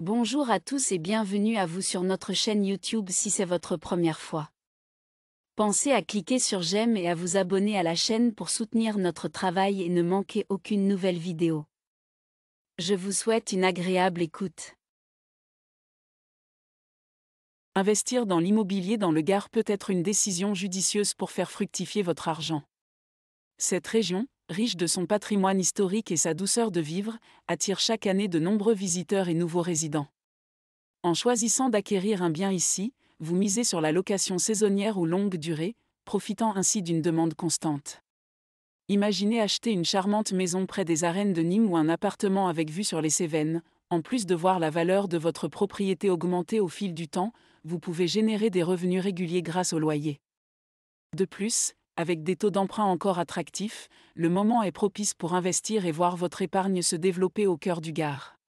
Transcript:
Bonjour à tous et bienvenue à vous sur notre chaîne YouTube si c'est votre première fois. Pensez à cliquer sur j'aime et à vous abonner à la chaîne pour soutenir notre travail et ne manquer aucune nouvelle vidéo. Je vous souhaite une agréable écoute. Investir dans l'immobilier dans le Gard peut être une décision judicieuse pour faire fructifier votre argent. Cette région, riche de son patrimoine historique et sa douceur de vivre, attire chaque année de nombreux visiteurs et nouveaux résidents. En choisissant d'acquérir un bien ici, vous misez sur la location saisonnière ou longue durée, profitant ainsi d'une demande constante. Imaginez acheter une charmante maison près des arènes de Nîmes ou un appartement avec vue sur les Cévennes, en plus de voir la valeur de votre propriété augmenter au fil du temps, vous pouvez générer des revenus réguliers grâce au loyer. De plus, avec des taux d'emprunt encore attractifs, le moment est propice pour investir et voir votre épargne se développer au cœur du Gard.